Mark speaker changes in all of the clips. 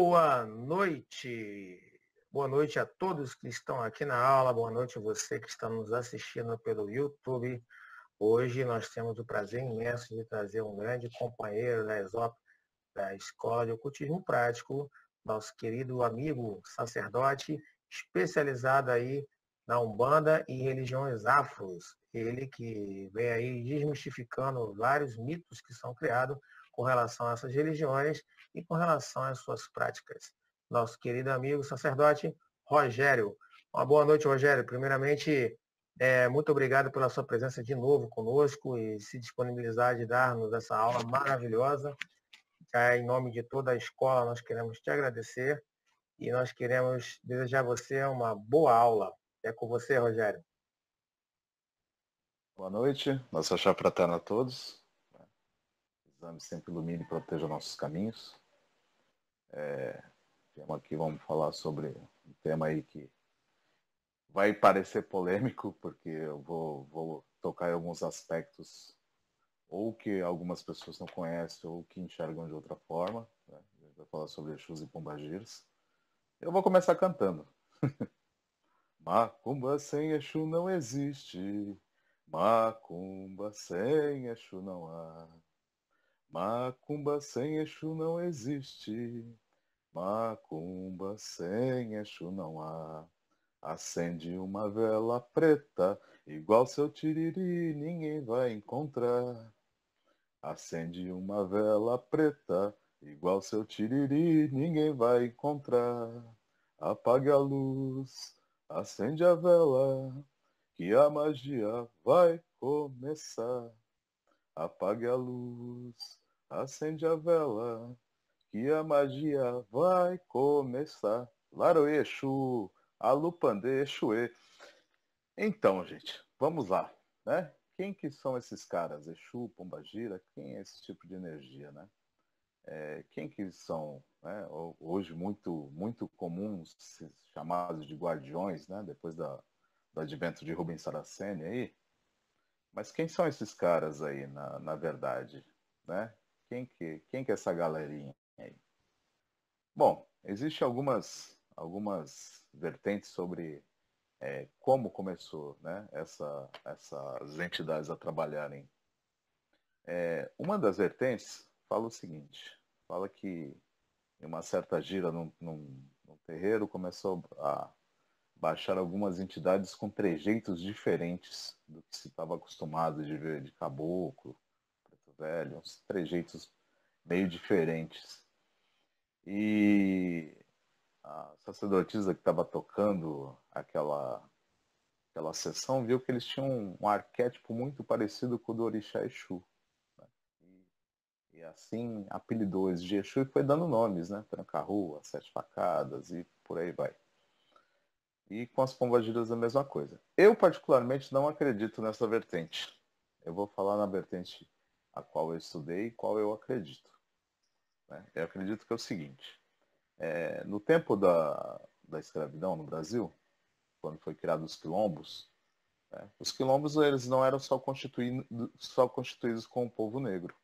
Speaker 1: Boa noite. Boa noite a todos que estão aqui na aula, boa noite a você que está nos assistindo pelo YouTube. Hoje nós temos o prazer imenso de trazer um grande companheiro da ESOP, da Escola de Ocultismo Prático, nosso querido amigo sacerdote, especializado aí na Umbanda e religiões afros. Ele que vem aí desmistificando vários mitos que são criados com relação a essas religiões e com relação às suas práticas. Nosso querido amigo sacerdote Rogério. Uma boa noite, Rogério. Primeiramente, é, muito obrigado pela sua presença de novo conosco e se disponibilizar de dar-nos essa aula maravilhosa. Já em nome de toda a escola, nós queremos te agradecer e nós queremos desejar a você uma boa aula. É com você, Rogério.
Speaker 2: Boa noite, nossa chá a todos. Né? Exame sempre ilumine e proteja nossos caminhos. É, tema aqui vamos falar sobre um tema aí que vai parecer polêmico, porque eu vou, vou tocar em alguns aspectos ou que algumas pessoas não conhecem ou que enxergam de outra forma. Né? A gente vai falar sobre Exus e Pombagiras. Eu vou começar cantando. Macumba sem Exu não existe, Macumba sem Exu não há. Macumba sem Exu não existe. Macumba sem Exu não há. Acende uma vela preta, igual seu tiriri ninguém vai encontrar. Acende uma vela preta, igual seu tiriri ninguém vai encontrar. Apague a
Speaker 1: luz,
Speaker 2: acende a vela, que a magia vai começar. Apague a luz, Acende a vela, que a magia vai começar. Alupande, Exuê. Então, gente, vamos lá, né? Quem que são esses caras? Exu, Pombagira, quem é esse tipo de energia, né? É, quem que são, né? hoje muito, muito comuns, chamados de guardiões, né? Depois da, do advento de Rubens Saraceni aí. Mas quem são esses caras aí, na, na verdade, né? Quem que, quem que é essa galerinha aí? Bom, existe algumas, algumas vertentes sobre é, como começou né, essa, essas entidades a trabalharem. É, uma das vertentes fala o seguinte, fala que em uma certa gira num, num, num terreiro começou a baixar algumas entidades com trejeitos diferentes do que se estava acostumado de ver de caboclo, velho, uns trejeitos meio diferentes. E a sacerdotisa que estava tocando aquela, aquela sessão viu que eles tinham um arquétipo muito parecido com o do Orixá Exu. Né? E, e, assim apelidou esse de Exu e foi dando nomes, né? Tranca-rua, Sete Facadas e por aí vai. E com as pombagiras a mesma coisa. Eu particularmente não acredito nessa vertente. Eu vou falar na vertente a qual eu estudei e qual eu acredito. Né? Eu acredito que é o seguinte, é, no tempo da, da escravidão no Brasil, quando foi criado os quilombos, né? os quilombos eles não eram só constituídos, só constituídos com o povo negro.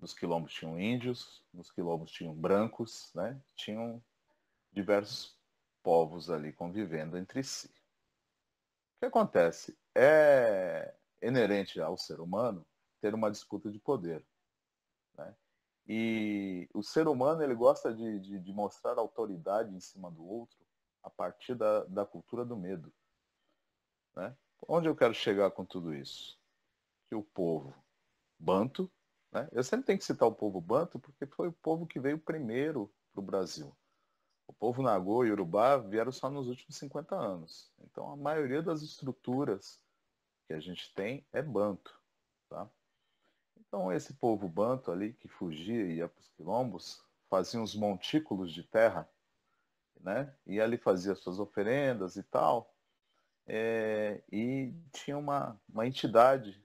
Speaker 2: Nos quilombos tinham índios, nos quilombos tinham brancos, né? tinham diversos povos ali convivendo entre si. O que acontece? É inerente ao ser humano ter uma disputa de poder. Né? E o ser humano ele gosta de, de, de, mostrar autoridade em cima do outro a partir da, da cultura do medo. Né? Onde eu quero chegar com tudo isso? Que o povo banto, né? eu sempre tenho que citar o povo banto porque foi o povo que veio primeiro para o Brasil. O povo Nagô e Urubá vieram só nos últimos 50 anos. Então a maioria das estruturas que a gente tem é banto. Tá? Então esse povo banto ali que fugia e ia para os quilombos, fazia uns montículos de terra, né? E ali fazia suas oferendas e tal. É, e tinha uma, uma entidade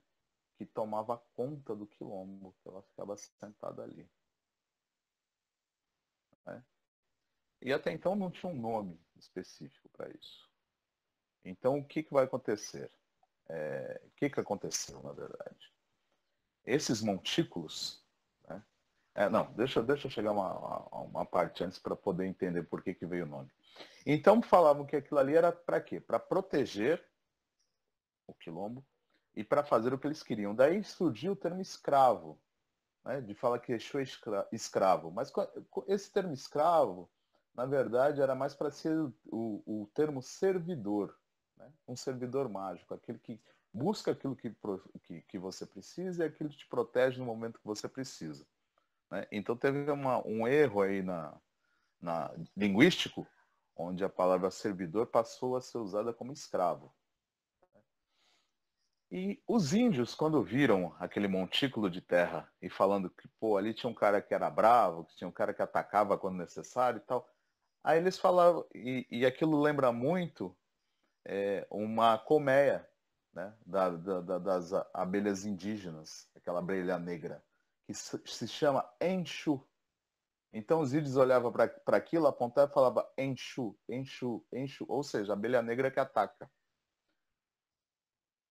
Speaker 2: que tomava conta do quilombo, que ela ficava sentada ali. Né? E até então não tinha um nome específico para isso. Então o que, que vai acontecer? É, o que, que aconteceu, na verdade? esses montículos. Né? É, não, deixa, deixa eu chegar uma, uma, uma parte antes para poder entender por que, que veio o nome. Então falavam que aquilo ali era para quê? Para proteger o quilombo e para fazer o que eles queriam. Daí surgiu o termo escravo, né? de falar que Exu é escravo. Mas esse termo escravo, na verdade, era mais para ser o, o termo servidor, né? um servidor mágico, aquele que Busca aquilo que, que, que você precisa e aquilo que te protege no momento que você precisa. Né? Então teve uma, um erro aí na, na, linguístico, onde a palavra servidor passou a ser usada como escravo. Né? E os índios, quando viram aquele montículo de terra e falando que, pô, ali tinha um cara que era bravo, que tinha um cara que atacava quando necessário e tal, aí eles falavam, e, e aquilo lembra muito é, uma colmeia né, da, da, das abelhas indígenas, aquela abelha negra, que se chama Enxu. Então os índios olhavam para aquilo, apontavam e falavam Enxu, Enxu, Enxu, ou seja, abelha negra que ataca.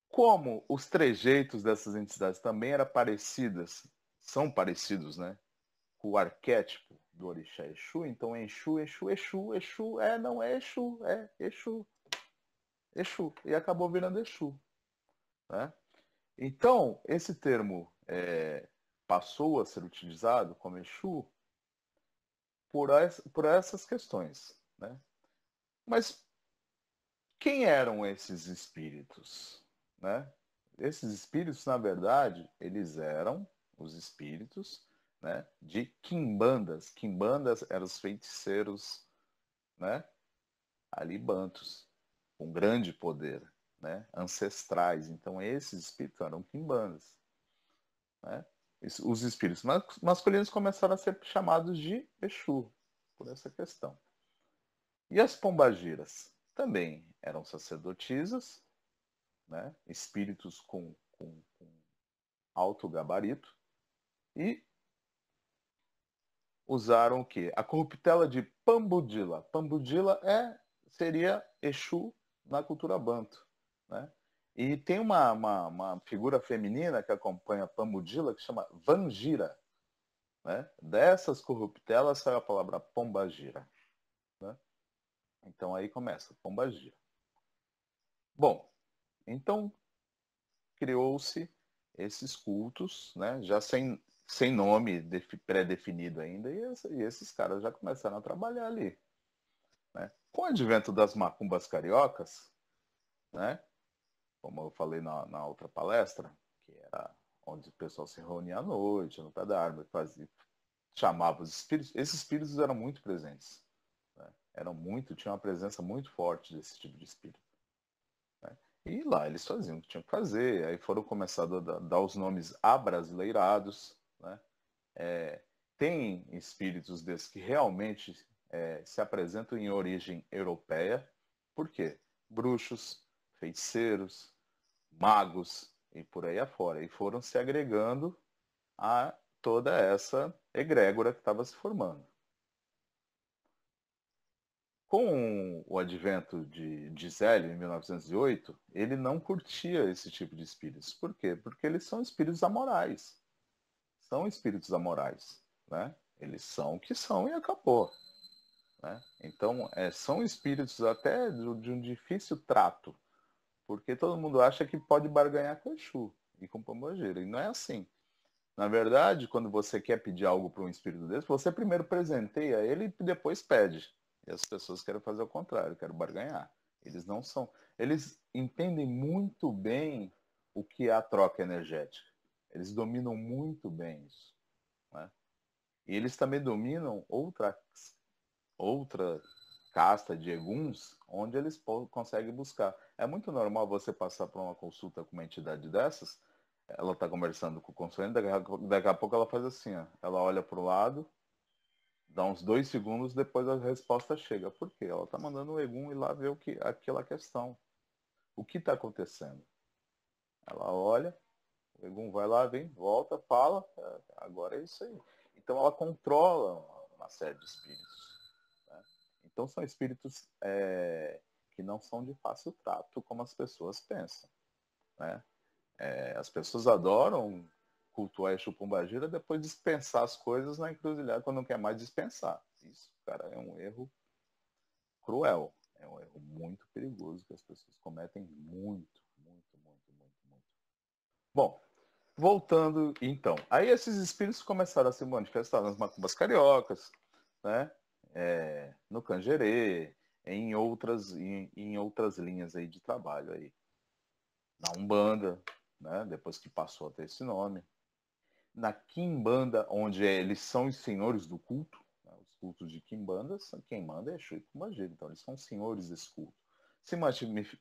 Speaker 2: Como os trejeitos dessas entidades também eram parecidas, são parecidos, né? Com o arquétipo do orixá Exu, então enchu Exu, Exu, Exu, é, não é Exu, é Exu, Exu, e acabou virando Exu. Né? Então, esse termo é, passou a ser utilizado como Exu por, as, por essas questões. Né? Mas quem eram esses espíritos? Né? Esses espíritos, na verdade, eles eram os espíritos né, de quimbandas. Quimbandas eram os feiticeiros né, alibantos, com grande poder né, ancestrais. Então, esses espíritos eram quimbandas. Né? Os espíritos masculinos começaram a ser chamados de Exu, por essa questão. E as pombagiras? Também eram sacerdotisas, né? espíritos com, com, com alto gabarito, e usaram o quê? A corruptela de Pambudila. Pambudila é, seria Exu na cultura banto. Né? E tem uma, uma, uma, figura feminina que acompanha Pamudila que chama Vangira. Né? Dessas corruptelas sai a palavra pombagira. Né? Então aí começa, pombagira. Bom, então criou-se esses cultos, né? já sem, sem nome pré-definido ainda, e, e esses caras já começaram a trabalhar ali. Né? Com o advento das macumbas cariocas, né? como eu falei na, na outra palestra, que era onde o pessoal se reunia à noite, no pé da árvore, fazia, chamava os espíritos. Esses espíritos eram muito presentes. Né? Eram muito, tinha uma presença muito forte desse tipo de espírito. Né? E lá eles faziam o que tinham que fazer. Aí foram começados a dar, os nomes abrasileirados. Né? É, tem espíritos desses que realmente é, se apresentam em origem europeia. Por quê? Bruxos, feiticeiros, magos e por aí afora. E foram se agregando a toda essa egrégora que estava se formando. Com o advento de, Gisele, Zélio, em 1908, ele não curtia esse tipo de espíritos. Por quê? Porque eles são espíritos amorais. São espíritos amorais. Né? Eles são o que são e acabou. Né? Então, é, são espíritos até de, de um difícil trato. Porque todo mundo acha que pode barganhar com Exu e com Pombogira. E não é assim. Na verdade, quando você quer pedir algo para um espírito desse, você primeiro presenteia ele e depois pede. E as pessoas querem fazer o contrário, querem barganhar. Eles não são. Eles entendem muito bem o que é a troca energética. Eles dominam muito bem isso. Né? E eles também dominam outra, outra casta de eguns onde eles conseguem buscar. É muito normal você passar por uma consulta com uma entidade dessas, ela está conversando com o consulente, daqui a pouco ela faz assim, ó, ela olha para o lado, dá uns dois segundos, depois a resposta chega. Por quê? Ela está mandando o Egum ir lá ver o que, aquela questão. O que está acontecendo? Ela olha, o Egum vai lá, vem, volta, fala, é, agora é isso aí. Então ela controla uma série de espíritos. Né? Então são espíritos é, que não são de fácil trato, como as pessoas pensam. Né? É, as pessoas adoram cultuar Exu Pombagira depois dispensar as coisas na encruzilhada quando não quer mais dispensar. Isso, cara, é um erro cruel. É um erro muito perigoso que as pessoas cometem muito, muito, muito, muito, muito. Bom, voltando então. Aí esses espíritos começaram a se manifestar nas macumbas cariocas, né? É, no Cangerê, em outras, em, em outras linhas aí de trabalho aí. Na Umbanda, né? depois que passou a ter esse nome. Na Quimbanda, onde eles são os senhores do culto, né? os cultos de Quimbanda, quem manda é Exu e então eles são senhores desse culto. Se,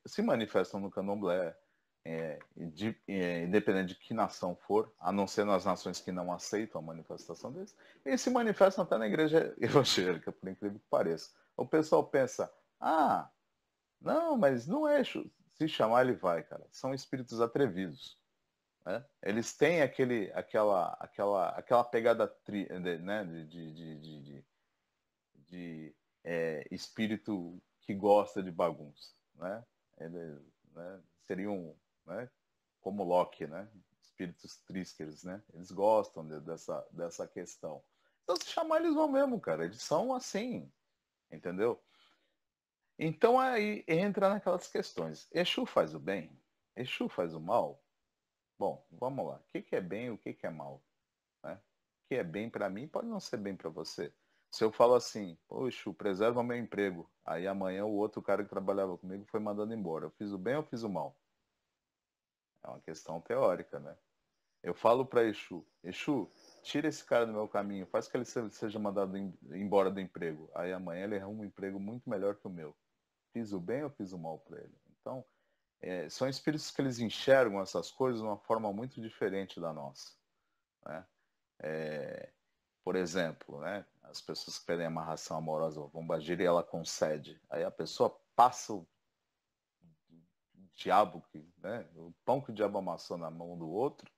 Speaker 2: se manifestam no candomblé, é, de, é, independente de que nação for, a não ser nas nações que não aceitam a manifestação deles, eles se manifestam até na igreja evangélica, por incrível que pareça o pessoal pensa, ah, não, mas não é. Se chamar, ele vai, cara. São espíritos atrevidos. Né? Eles têm aquele, aquela, aquela, aquela pegada tri, né? de, de, de, de, de é, espírito que gosta de bagunça. Né? né? seriam né? como Locke, né? espíritos triskers né? Eles gostam de, dessa, dessa questão. Então, se chamar, eles vão mesmo, cara. Eles são assim. Entendeu? Então aí entra naquelas questões. Exu faz o bem? Exu faz o mal? Bom, vamos lá. O que, é bem e o que, é mal? Né? O que é bem para mim pode não ser bem para você. Se eu falo assim, Exu, preserva meu emprego. Aí amanhã o outro cara que trabalhava comigo foi mandando embora. Eu fiz o bem ou fiz o mal? É uma questão teórica, né? Eu falo para Exu, Exu, tira esse cara do meu caminho, faz que ele seja mandado embora do emprego. Aí amanhã ele arruma um emprego muito melhor que o meu. Fiz o bem ou fiz o mal para ele? Então, é, são espíritos que eles enxergam essas coisas de uma forma muito diferente da nossa. Né? É, por exemplo, né, as pessoas que pedem amarração amorosa vão bombagira e ela concede. Aí a pessoa passa o diabo, que, né, o pão que o diabo amassou na mão do outro.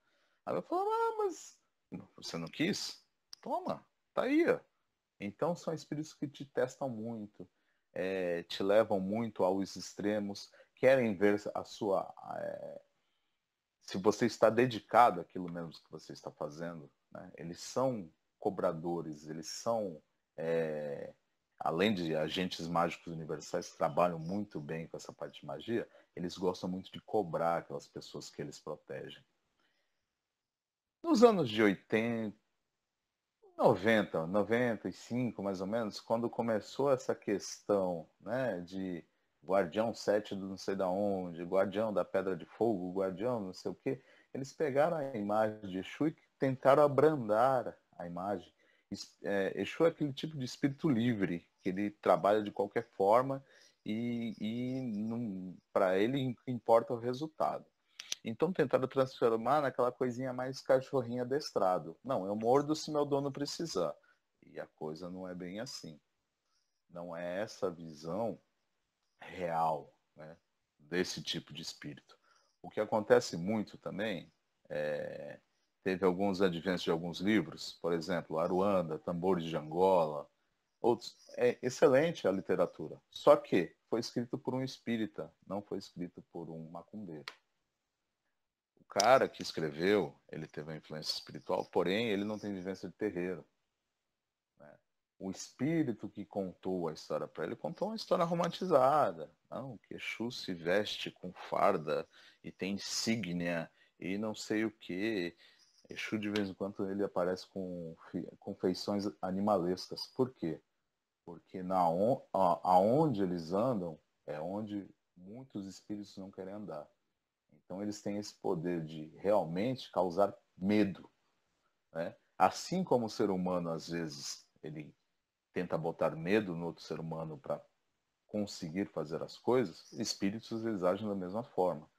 Speaker 2: Aí ela fala, ah, mas você não quis? Toma, tá aí. Ó. Então são espíritos que te testam muito, é, te levam muito aos extremos, querem ver a sua. É, se você está dedicado àquilo mesmo que você está fazendo. Né? Eles são cobradores, eles são. É, além de agentes mágicos universais que trabalham muito bem com essa parte de magia, eles gostam muito de cobrar aquelas pessoas que eles protegem. Nos anos de 80, 90, 95 mais ou menos, quando começou essa questão né, de guardião 7 do não sei da onde, guardião da pedra de fogo, guardião não sei o quê, eles pegaram a imagem de Exu e tentaram abrandar a imagem. É, Exu é aquele tipo de espírito livre, que ele trabalha de qualquer forma e, e para ele importa o resultado. Então tentaram transformar naquela coisinha mais cachorrinho adestrado. Não, eu mordo se meu dono precisar. E a coisa não é bem assim. Não é essa visão real né, desse tipo de espírito. O que acontece muito também é, teve alguns adventos de alguns livros, por exemplo, Aruanda, Tambores de Angola, outros. É excelente a literatura, só que foi escrito por um espírita, não foi escrito por um macumbeiro cara que escreveu, ele teve uma influência espiritual, porém ele não tem vivência de terreiro. Né? O espírito que contou a história para ele contou uma história romantizada. Não, que Exu se veste com farda e tem insígnia e não sei o que. Exu de vez em quando ele aparece com, com feições animalescas. Por quê? Porque na aonde eles andam é onde muitos espíritos não querem andar. Então eles têm esse poder de realmente causar medo. Né? Assim como o ser humano, às vezes, ele tenta botar medo no outro ser humano para conseguir fazer as coisas, espíritos eles agem da mesma forma.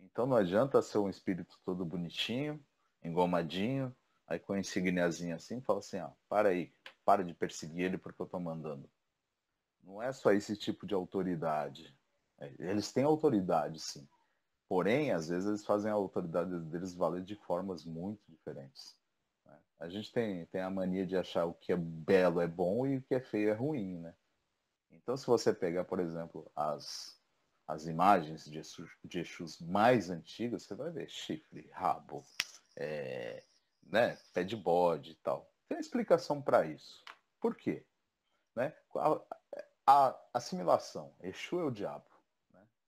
Speaker 2: Então não adianta ser um espírito todo bonitinho, engomadinho, aí com a insigniazinha assim, fala assim, ah, para aí, para de perseguir ele porque eu estou mandando. Não é só esse tipo de autoridade. É, eles têm autoridade, sim. Porém, às vezes eles fazem a autoridade deles valer de formas muito diferentes. Né? A gente tem, tem a mania de achar o que é belo é bom e o que é feio é ruim, né? Então, se você pegar, por exemplo, as, as imagens de, Exu, de Exus mais antigas, você vai ver chifre, rabo, é, né, pé de bode e tal. Tem explicação para isso. Por quê? Né? A, a, assimilação. Exu é o diabo.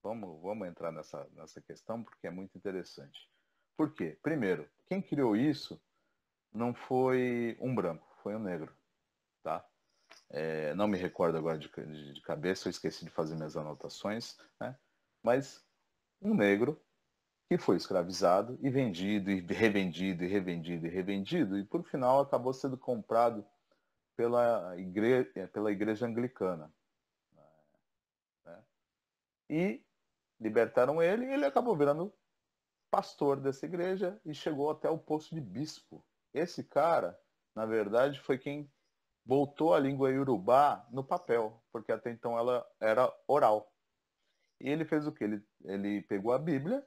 Speaker 2: Vamos, vamos entrar nessa, nessa questão porque é muito interessante. Por quê? Primeiro, quem criou isso não foi um branco, foi um negro. Tá? É, não me recordo agora de, de, de, cabeça, eu esqueci de fazer minhas anotações, né? mas um negro que foi escravizado e vendido, e revendido, e revendido, e revendido, e por final acabou sendo comprado pela, igre... pela igreja anglicana. Né? E Libertaram ele e ele acabou virando pastor dessa igreja e chegou até o posto de bispo. Esse cara, na verdade, foi quem voltou a língua iorubá no papel, porque até então ela era oral. E ele fez o que? Ele, ele pegou a Bíblia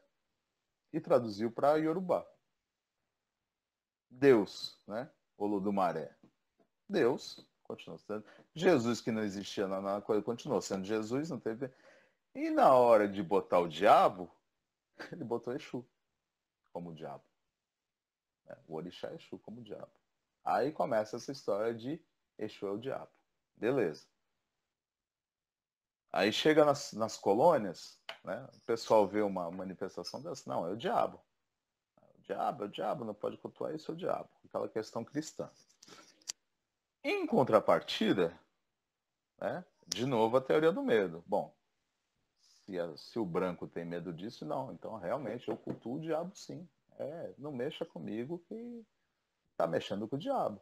Speaker 2: e traduziu para iorubá. Deus, né? Maré. Deus continuou sendo. Jesus, que não existia na, na coisa, continuou sendo Jesus, não teve. E na hora de botar o diabo, ele botou Exu como diabo. É, o orixá Exu como diabo. Aí começa essa história de Exu é o diabo. Beleza. Aí chega nas, nas colônias, né? o pessoal vê uma manifestação dessa, não, é o diabo. É o diabo, é o diabo, não pode cultuar isso, é o diabo. Aquela questão cristã. Em contrapartida, né? de novo a teoria do medo. Bom, se, a, se o branco tem medo disso, não. Então, realmente, eu cultuo o diabo sim. É, não mexa comigo que tá mexendo com o diabo.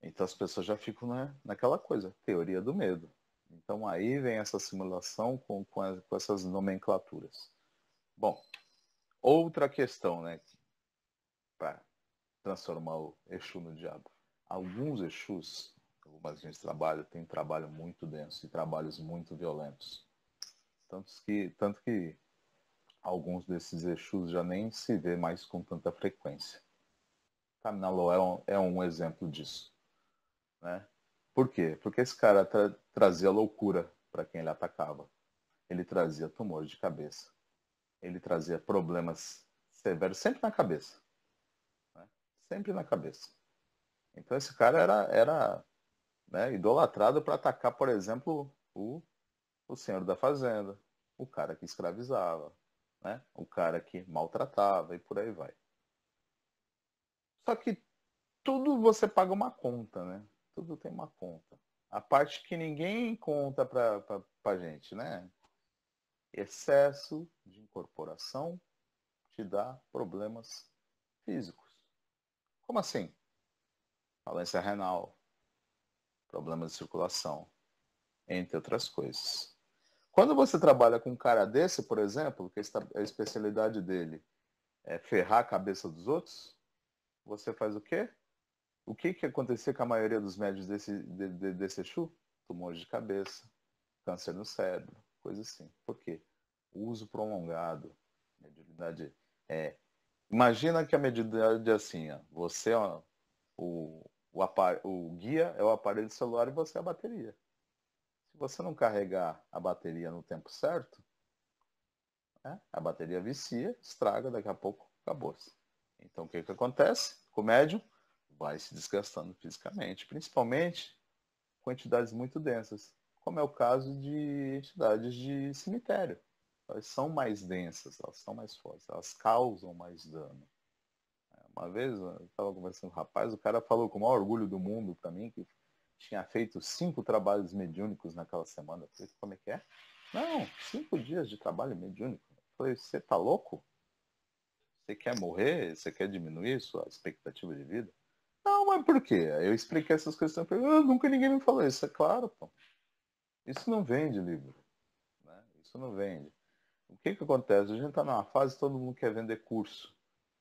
Speaker 2: Então as pessoas já ficam na, né, naquela coisa, teoria do medo. Então aí vem essa simulação com, com, com essas nomenclaturas. Bom, outra questão, né? Para transformar o Exu no diabo. Alguns Exus, algumas gente trabalha, tem trabalho muito denso e trabalhos muito violentos. Tanto que, tanto que alguns desses Exus já nem se vê mais com tanta frequência. Caminalô é um, é um exemplo disso. Né? Por quê? Porque esse cara tra trazia loucura para quem ele atacava. Ele trazia tumor de cabeça. Ele trazia problemas severos, sempre na cabeça. Né? Sempre na cabeça. Então esse cara era, era né, idolatrado para atacar, por exemplo, o o senhor da fazenda, o cara que escravizava, né? o cara que maltratava e por aí vai. Só que tudo você paga uma conta, né? Tudo tem uma conta. A parte que ninguém conta para a gente, né? Excesso de incorporação te dá problemas físicos. Como assim? Falência renal, problemas de circulação, entre outras coisas. Quando você trabalha com um cara desse, por exemplo, que a especialidade dele é ferrar a cabeça dos outros, você faz o quê? O que, que acontecia com a maioria dos médios desse, de, de, desse Exu? Tumores de cabeça, câncer no cérebro, coisa assim. Por quê? Uso prolongado, mediunidade é. Imagina que a mediunidade é assim, ó, você, ó, o, o, o guia é o aparelho celular e você é a bateria você não carregar a bateria no tempo certo, né, a bateria vicia, estraga, daqui a pouco acabou-se. Então o que, que acontece? O médium vai se desgastando fisicamente, principalmente quantidades muito densas, como é o caso de entidades de cemitério. Elas são mais densas, elas são mais fortes, elas causam mais dano. Uma vez eu estava conversando com um rapaz, o cara falou com o maior orgulho do mundo para mim, que tinha feito cinco trabalhos mediúnicos naquela semana. Eu falei, como é que é? Não, cinco dias de trabalho mediúnico. Eu falei, você tá louco? Você quer morrer? Você quer diminuir sua expectativa de vida? Não, mas por quê? Aí eu expliquei essas questões. Então eu falei, ah, nunca ninguém me falou isso. É claro, pô. Isso não vende livro. Né? Isso não vende. O que que acontece? A gente está numa fase todo mundo quer vender curso.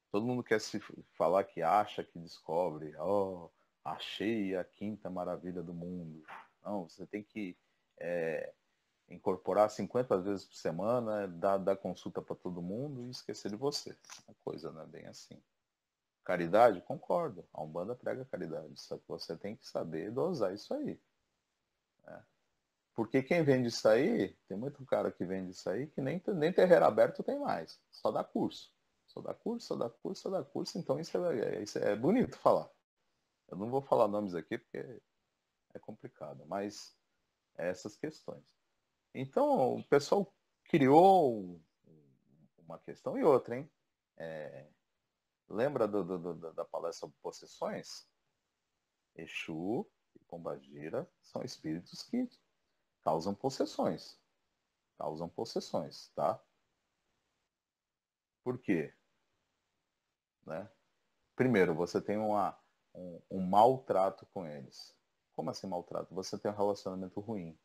Speaker 2: Todo mundo quer se falar que acha, que descobre. Oh, achei a quinta maravilha do mundo. Não, você tem que é, incorporar 50 vezes por semana, é, dar, dar consulta para todo mundo e esquecer de você. coisa não é bem assim. Caridade? Concordo. A Umbanda prega caridade. Só que você tem que saber dosar isso aí. Né? Porque quem vende isso aí, tem muito cara que vende isso aí que nem, nem terreiro aberto tem mais. Só dá curso. Só dá curso, só dá curso, só dá curso. Então isso é, é isso é bonito falar. Eu não vou falar nomes aqui porque é complicado, mas é essas questões. Então, o pessoal criou uma questão e outra, hein? É, lembra do, do, do, da palestra sobre possessões? Exu e Pombagira são espíritos que causam possessões. Causam possessões, tá? Por quê? Né? Primeiro, você tem uma um, um maltrato com eles. Como assim maltrato? Você tem um relacionamento ruim.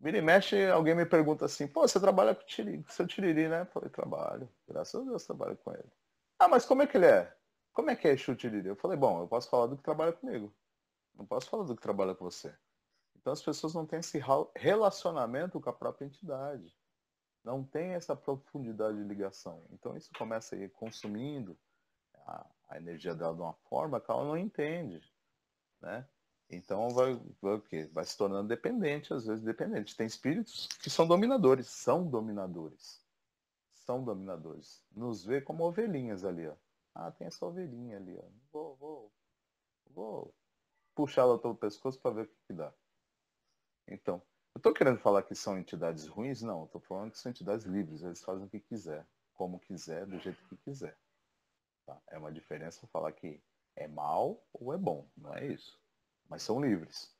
Speaker 2: Vira e mexe, alguém me pergunta assim, pô, você trabalha com, tiri, com seu tiriri, né? Eu falei, trabalho. Graças a Deus trabalho com ele. Ah, mas como é que ele é? Como é que é Exu Tiriri? Eu falei, bom, eu posso falar do que trabalha comigo. Não posso falar do que trabalha com você. Então as pessoas não têm esse relacionamento com a própria entidade. Não tem essa profundidade de ligação. Então isso começa a ir consumindo a, a energia dela de uma forma que ela não entende, né? Então vai, vai o quê? Vai se tornando dependente, às vezes dependente. Tem espíritos que são dominadores, são dominadores. São dominadores. Nos vê como ovelhinhas ali, ó. Ah, tem essa ovelhinha ali, ó.
Speaker 1: Vou, vou,
Speaker 2: vou puxar ela pelo pescoço para ver o que, que dá. Então, eu estou querendo falar que são entidades ruins? Não, estou falando que são entidades livres, eles fazem o que quiser, como quiser, do jeito que quiser. Tá? É uma diferença falar que é mal ou é bom, não é isso. Mas são livres.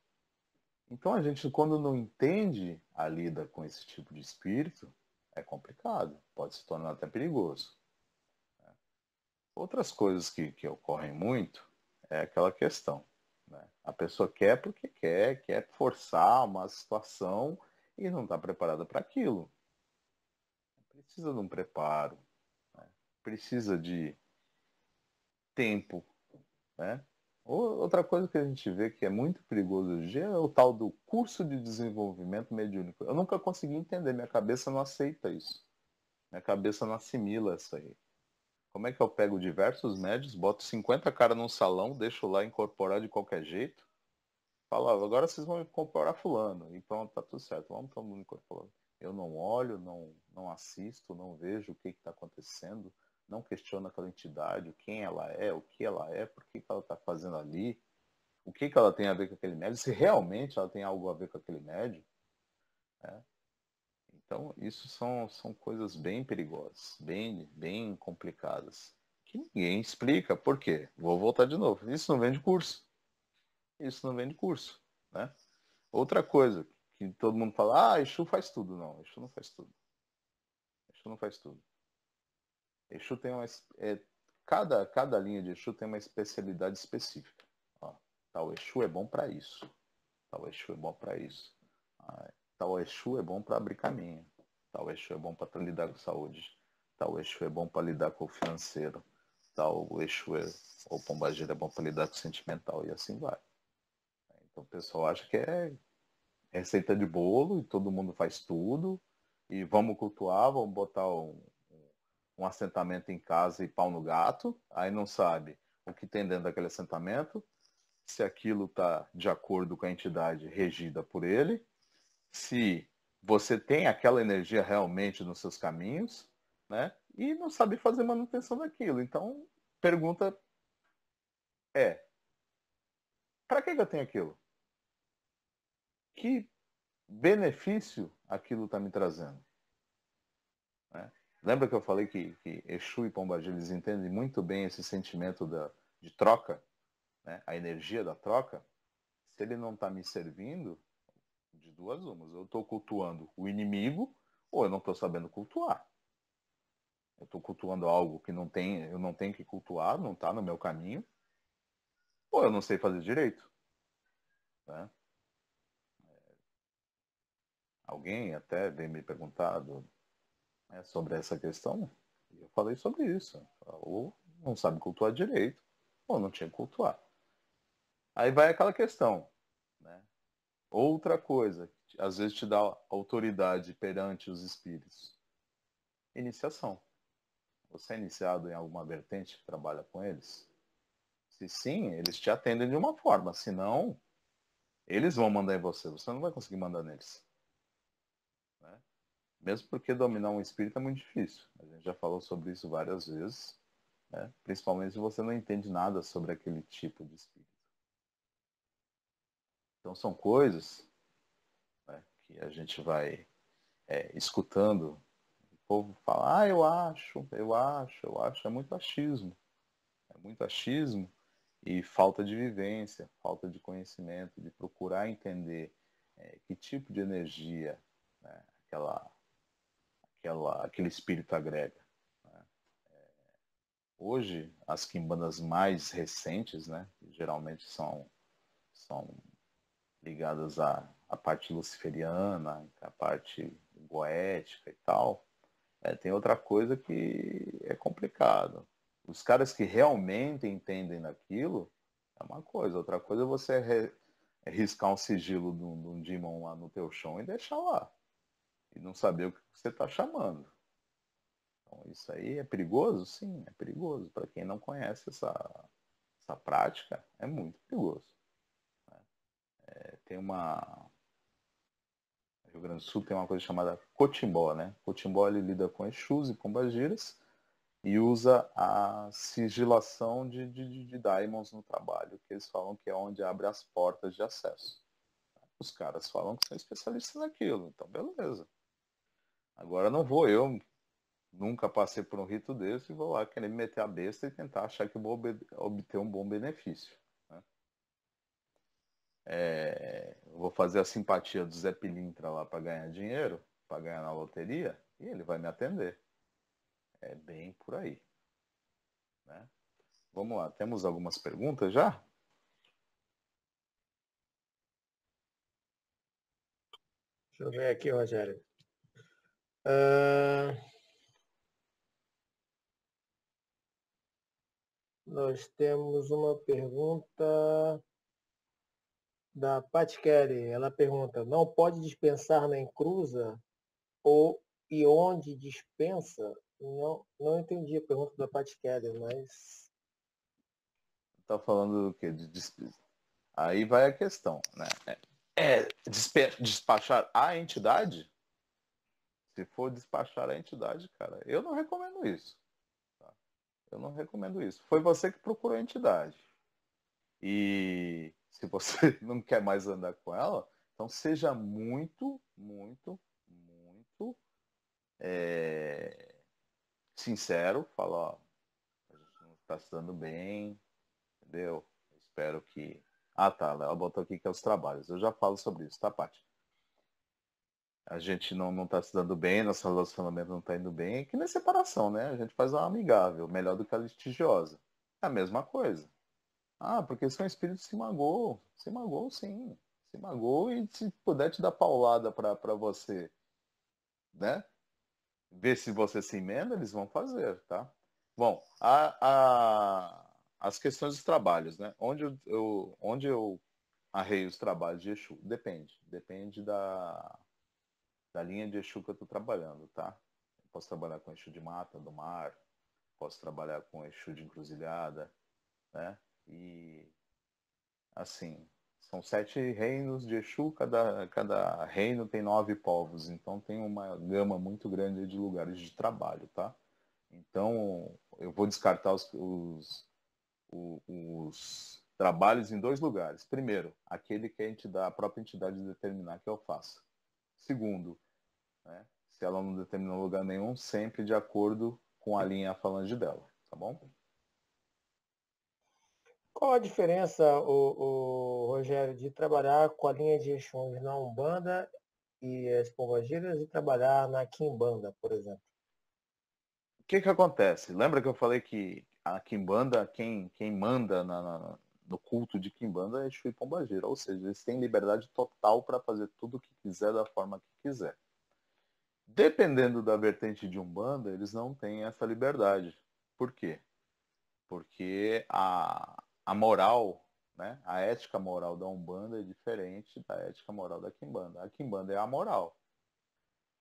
Speaker 2: Então a gente, quando não entende a lida com esse tipo de espírito, é complicado, pode se tornar até perigoso. Né? Outras coisas que, que ocorrem muito é aquela questão. Né? A pessoa quer porque quer, quer forçar uma situação e não está preparada para aquilo. Precisa de um preparo, né? precisa de tempo. Né? Outra coisa que a gente vê que é muito perigoso hoje em dia é o tal do curso de desenvolvimento mediúnico. Eu nunca consegui entender, minha cabeça não aceita isso. Minha cabeça não assimila isso aí. Como é que eu pego diversos médios, boto 50 caras num salão, deixo lá incorporar de qualquer jeito, falo, agora vocês vão incorporar fulano, e pronto, tá tudo certo, vamos todo mundo incorporar. Eu não olho, não, não assisto, não vejo o que está acontecendo, não questiona aquela entidade, quem ela é, o que ela é, por que, ela está fazendo ali, o que, que ela tem a ver com aquele médio, se realmente ela tem algo a ver com aquele médio. Né? Então, isso são, são coisas bem perigosas, bem, bem complicadas, que ninguém explica. Por quê? Vou voltar de novo. Isso não vem de curso. Isso não vem de curso. Né? Outra coisa que todo mundo fala, ah, Exu faz tudo. Não, Exu não faz tudo. Exu não faz tudo. Exu tem uma. É, cada, cada linha de Exu tem uma especialidade específica. Ó, tal Exu é bom para isso. Tal Exu é bom para isso. tal Exu é bom para abrir caminho. Tal Exu é bom para tá lidar com saúde. Tal Exu é bom para lidar com o financeiro. Tal Exu é, ou Pombagira é bom para lidar com o sentimental. E assim vai. Então o pessoal acha que é receita de bolo e todo mundo faz tudo. E vamos cultuar, vamos botar um, um assentamento em casa e pau no gato, aí não sabe o que tem dentro daquele assentamento, se aquilo está de acordo com a entidade regida por ele, se você tem aquela energia realmente nos seus caminhos, né? E não sabe fazer manutenção daquilo. Então, pergunta é: para que, que eu tenho aquilo? Que benefício aquilo está me trazendo? Lembra que eu falei que, que Exu e Pombagira entendem muito bem esse sentimento da, de troca, né? a energia da troca? Se ele não está me servindo, de duas umas, eu estou cultuando o inimigo ou eu não estou sabendo cultuar. Eu estou cultuando algo que não tem, eu não tenho que cultuar, não está no meu caminho, ou eu não sei fazer direito. Né? É, alguém até veio me perguntar do, né, sobre essa questão, eu falei sobre isso. Ou não sabe cultuar direito, ou não tinha que cultuar. Aí vai aquela questão. Né? Outra coisa, que às vezes te dá autoridade perante os espíritos. Iniciação. Você é iniciado em alguma vertente que trabalha com eles? Se sim, eles te atendem de uma forma. Se não, eles vão mandar em você. Você não vai conseguir mandar neles. Mesmo porque dominar um espírito é muito difícil. A gente já falou sobre isso várias vezes, né? principalmente se você não entende nada sobre aquele tipo de espírito. Então são coisas né, que a gente vai é, escutando. O povo fala, ah, eu acho, eu acho, eu acho. É muito achismo. É muito achismo e falta de vivência, falta de conhecimento, de procurar entender é, que tipo de energia né, aquela aquela, aquele espírito agrega. Né? É, hoje, as quimbandas mais recentes, né, geralmente são, são ligadas à, à parte luciferiana, à é parte goética e tal, é, tem outra coisa que é complicado. Os caras que realmente entendem daquilo é uma coisa, outra coisa é você riscar um sigilo de um, de um lá no teu chão e deixar lá e não saber o que você está chamando. Então, isso aí é perigoso? Sim, é perigoso. Para quem não conhece essa, essa prática, é muito perigoso. Né? É, tem uma. No Rio Grande do Sul tem uma coisa chamada cotimbó, né? Cotimbó ele lida com Exus e pombagiras e usa a sigilação de, de, de diamonds no trabalho, que eles falam que é onde abre as portas de acesso. Os caras falam que são especialistas naquilo, então beleza. Agora não vou eu, nunca passei por um rito desse, e vou lá querer me meter a besta e tentar achar que vou obter um bom benefício. Né? É, vou fazer a simpatia do Zé Pilintra lá para ganhar dinheiro, para ganhar na loteria, e ele vai me atender. É bem por aí. Né? Vamos lá, temos algumas perguntas já?
Speaker 1: Deixa eu ver aqui, Rogério. Uh, nós temos uma pergunta da Pat Kelly. Ela pergunta, não pode dispensar na encruza ou e onde dispensa? Não, não entendi a pergunta da Pat Kelly, mas.
Speaker 2: Está falando do quê? De despesa. Aí vai a questão, né? É, é despachar a entidade? se for despachar a entidade, cara, eu não recomendo isso. Tá? Eu não recomendo isso. Foi você que procurou a entidade. E se você não quer mais andar com ela, então seja muito, muito, muito é, sincero. Fala, ó, a gente não está se dando bem, entendeu? Espero que. Ah tá, ela botou aqui que é os trabalhos. Eu já falo sobre isso, tá, Paty? a gente não, não tá se dando bem, nosso relacionamento não tá indo bem, é que nem separação, né? A gente faz uma amigável, melhor do que a litigiosa. É a mesma coisa. Ah, porque seu espírito se magoou. Se magoou sim. Se magoou e se puder te dar paulada para você, né? Ver se você se emenda, eles vão fazer, tá? Bom, a, a, as questões dos trabalhos, né? Onde eu, eu onde eu arrei os trabalhos de Exu? Depende. Depende da, da linha de Exu que eu estou trabalhando, tá? Eu posso trabalhar com Exu de mata, do mar, posso trabalhar com Exu de encruzilhada, né? E assim, são sete reinos de Exu, cada, cada reino tem nove povos, então tem uma gama muito grande de lugares de trabalho, tá? Então, eu vou descartar os, os, os, os trabalhos em dois lugares. Primeiro, aquele que a, entidade, a própria entidade determinar que eu faça. Segundo, né? se ela não determinou lugar nenhum, sempre de acordo com a linha falange dela, tá bom?
Speaker 1: Qual a diferença, o, o Rogério, de trabalhar com a linha de Exuns na Umbanda e as Pombagiras e trabalhar na Quimbanda, por exemplo?
Speaker 2: O que, que acontece? Lembra que eu falei que a Quimbanda, quem, quem manda na, na, no culto de Quimbanda é Exu e Pombagira, ou seja, eles têm liberdade total para fazer tudo o que quiser da forma que quiser. Dependendo da vertente de Umbanda, eles não têm essa liberdade. Por quê? Porque a, a moral, né, a ética moral da Umbanda é diferente da ética moral da Kimbanda. A Kimbanda é a moral.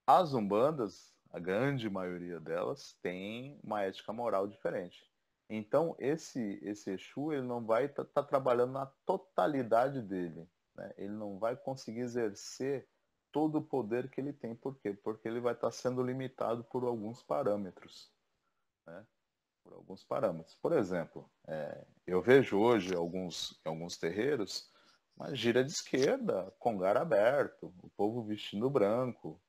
Speaker 2: As Umbandas, a grande maioria delas, tem uma ética moral diferente. Então, esse, esse Exu ele não vai estar tá, tá trabalhando na totalidade dele. Né? Ele não vai conseguir exercer todo o poder que ele tem. Por quê? Porque ele vai estar sendo limitado por alguns parâmetros. Né? Por alguns parâmetros. Por exemplo, é, eu vejo hoje alguns, alguns terreiros, uma gira de esquerda, congar aberto, o povo vestindo branco.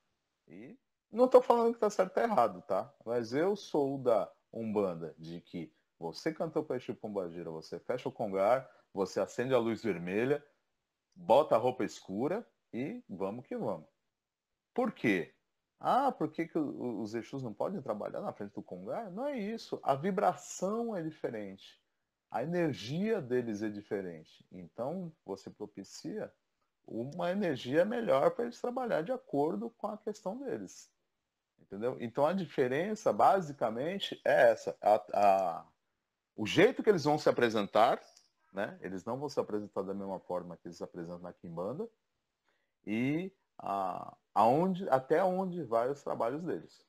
Speaker 2: E não estou falando que está certo ou errado, tá? Mas eu sou da Umbanda, de que você cantou com este pombagira, você fecha o congar, você acende a luz vermelha, bota a roupa escura e vamos que vamos. Por quê? Ah, por que, que os Exus não podem trabalhar na frente do Congar? Não é isso. A vibração é diferente. A energia deles é diferente. Então, você propicia uma energia melhor para eles trabalhar de acordo com a questão deles. Entendeu? Então, a diferença, basicamente, é essa. A, a, o jeito que eles vão se apresentar, né? eles não vão se apresentar da mesma forma que eles apresentam na Kimbanda e a,
Speaker 1: aonde, até onde vai os trabalhos deles.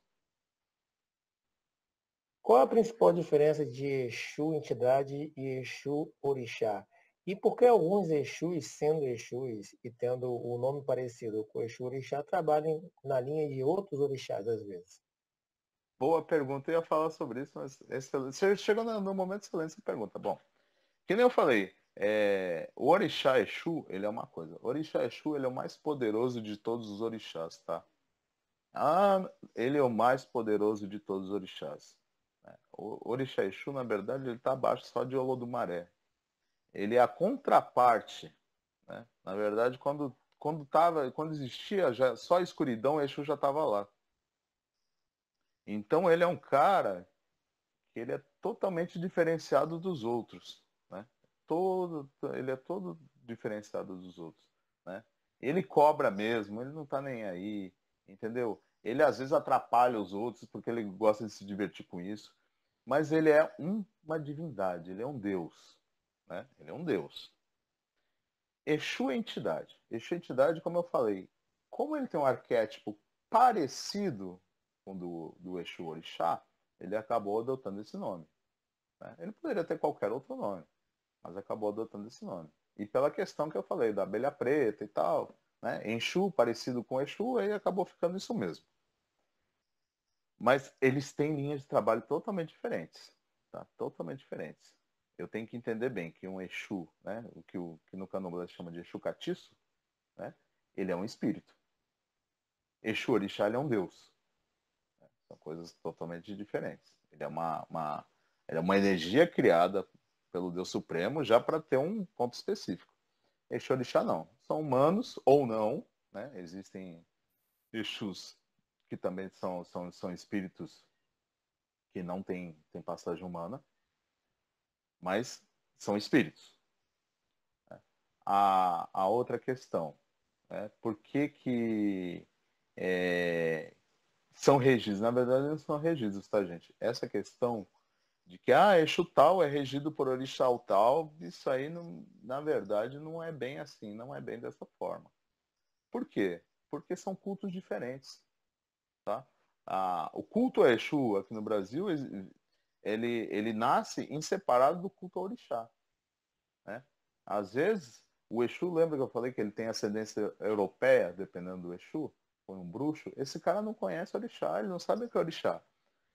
Speaker 1: Qual a principal diferença de Exu entidade e Exu orixá? E por que alguns Exus, sendo Exus e tendo o um nome parecido com Exu orixá, trabalham na linha de outros orixás às vezes?
Speaker 2: Boa pergunta, eu ia falar sobre isso, mas excelente. chegou no momento excelente essa pergunta. Bom, que nem eu falei, é, o orixá Exu, ele é uma coisa. O orixá Exu, ele é o mais poderoso de todos os orixás, tá? Ah, ele é o mais poderoso de todos os orixás. Né? O orixá Exu, na verdade, ele está abaixo só de Olodumaré. Ele é a contraparte. Né? Na verdade, quando, quando, tava, quando existia já, só a escuridão, Exu já estava lá. Então ele é um cara que ele é totalmente diferenciado dos outros todo, ele é todo diferenciado dos outros, né? Ele cobra mesmo, ele não tá nem aí, entendeu? Ele às vezes atrapalha os outros porque ele gosta de se divertir com isso, mas ele é um, uma divindade, ele é um deus, né? Ele é um deus. Exu é entidade. Exu é entidade, como eu falei, como ele tem um arquétipo parecido com o do, do Exu Orixá, ele acabou adotando esse nome. Né? Ele poderia ter qualquer outro nome mas acabou adotando esse nome. E pela questão que eu falei da abelha preta e tal, né? Enxu parecido com Exu, aí acabou ficando isso mesmo. Mas eles têm linhas de trabalho totalmente diferentes, tá? Totalmente diferentes. Eu tenho que entender bem que um Exu, né, o que, o, que no candomblé chama de Exu catiço, né, ele é um espírito. Exu Orixá é um deus. São coisas totalmente diferentes. Ele é uma, uma, ele é uma energia criada pelo Deus Supremo já para ter um ponto específico. Exu Orixá não. São humanos ou não, né? Existem Exus que também são, são, são espíritos que não têm tem passagem humana, mas são espíritos. A, a outra questão, né? por que que é, são regidos? Na verdade, não são regidos, tá, gente? Essa questão de que ah, exu é tal é regido por orixá tal, isso aí não, na verdade não é bem assim, não é bem dessa forma. Por quê? Porque são cultos diferentes. Tá? Ah, o culto a Exu aqui no Brasil, ele, ele nasce em separado do culto a orixá. Né? Às vezes, o Exu, lembra que eu falei que ele tem ascendência europeia, dependendo do Exu, foi um bruxo, esse cara não conhece orixá, ele não sabe o que é orixá.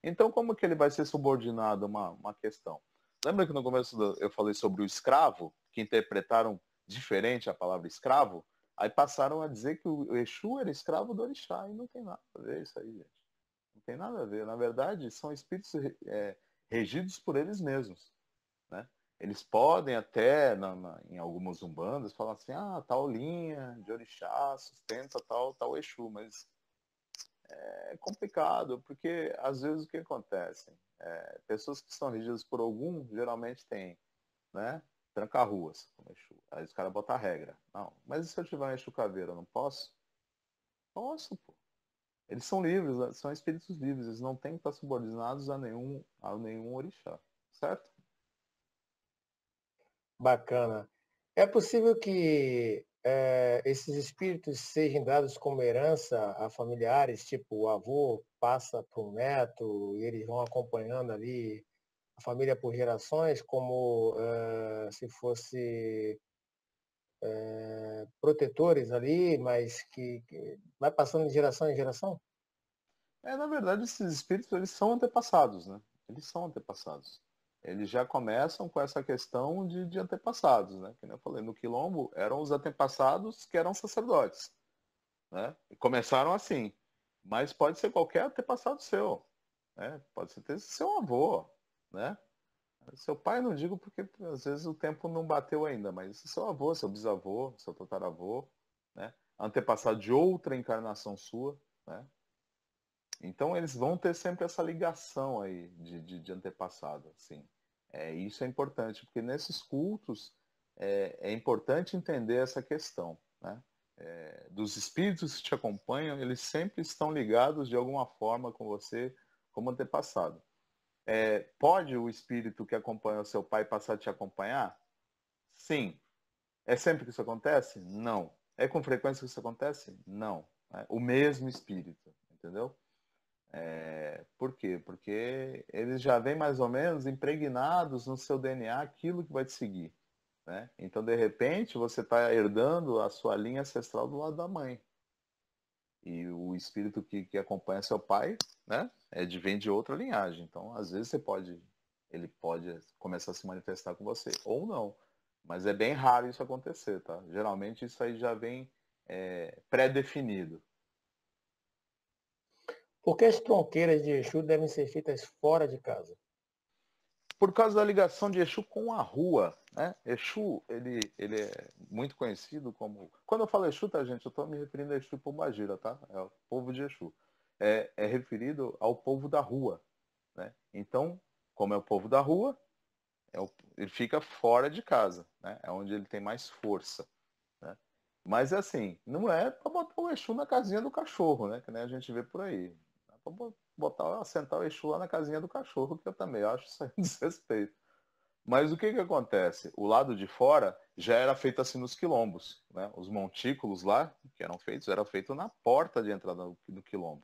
Speaker 2: Então, como que ele vai ser subordinado a uma, uma questão? Lembra que no começo do, eu falei sobre o escravo, que interpretaram diferente a palavra escravo? Aí passaram a dizer que o Exu era escravo do Orixá, e não tem nada a ver isso aí, gente. Não tem nada a ver. Na verdade, são espíritos é, regidos por eles mesmos. Né? Eles podem até, na, na, em algumas umbandas, falar assim, ah, tal linha de Orixá sustenta tal, tal Exu, mas é complicado, porque às vezes o que acontece? É, pessoas que são regidas por algum, geralmente tem, né? Tranca-ruas, como Exu. É Aí os caras botam a regra. Não, mas e se eu tiver um Exu caveira, eu não posso? Posso, pô. Eles são livres, né? são espíritos livres, eles não têm que estar subordinados a nenhum,
Speaker 1: a nenhum orixá, certo? Bacana. É possível que é, esses espíritos sejam dados como herança a familiares, tipo o avô passa para o neto e eles vão acompanhando ali a família por gerações, como é, se fosse é, protetores ali, mas que, que, vai passando de geração em geração? É, na verdade, esses espíritos, eles são antepassados, né? Eles
Speaker 2: são antepassados eles já começam com essa questão de, de antepassados, né? Que eu falei, no quilombo eram os antepassados que eram sacerdotes, né? E começaram assim, mas pode ser qualquer antepassado seu, né? Pode ser ter seu avô, né? Seu pai não digo porque às vezes o tempo não bateu ainda, mas seu avô, seu bisavô, seu tataravô, né? Antepassado de outra encarnação sua, né? Então eles vão ter sempre essa ligação aí de, de, de antepassado, assim. É, isso é importante, porque nesses cultos é, é importante entender essa questão, né? É, dos espíritos que te acompanham, eles sempre estão ligados de alguma forma com você como antepassado. É, pode o espírito que acompanha o seu pai passar a te acompanhar? Sim. É sempre que isso acontece? Não. É com frequência que isso acontece? Não. É o mesmo espírito, entendeu? É, por quê? Porque eles já vêm mais ou menos impregnados no seu DNA aquilo que vai te seguir. Né? Então, de repente, você está herdando a sua linha ancestral do lado da mãe. E o espírito que, que acompanha seu pai né? é de, vem de outra linhagem. Então, às vezes, você pode, ele pode começar a se manifestar com você, ou não. Mas é bem raro isso acontecer, tá? Geralmente, isso aí já vem é, pré-definido.
Speaker 1: Por que as tronqueiras de Exu devem ser feitas fora de casa?
Speaker 2: Por causa da ligação de Exu com a rua. Né? Exu, ele, ele é muito conhecido como. Quando eu falo Exu, tá, gente? Eu estou me referindo a Exu Pombagira, tá? É o povo de Exu. É, é referido ao povo da rua. Né? Então, como é o povo da rua, é o... ele fica fora de casa. Né? É onde ele tem mais força. Né? Mas assim, não é para botar o Exu na casinha do cachorro, né? Que nem a gente vê por aí vou botar, sentar o eixo lá na casinha do cachorro, que eu também acho isso aí um desrespeito. Mas o que que acontece? O lado de fora já era feito assim nos quilombos, né? Os montículos lá, que eram feitos, era feito na porta de entrada do quilombo.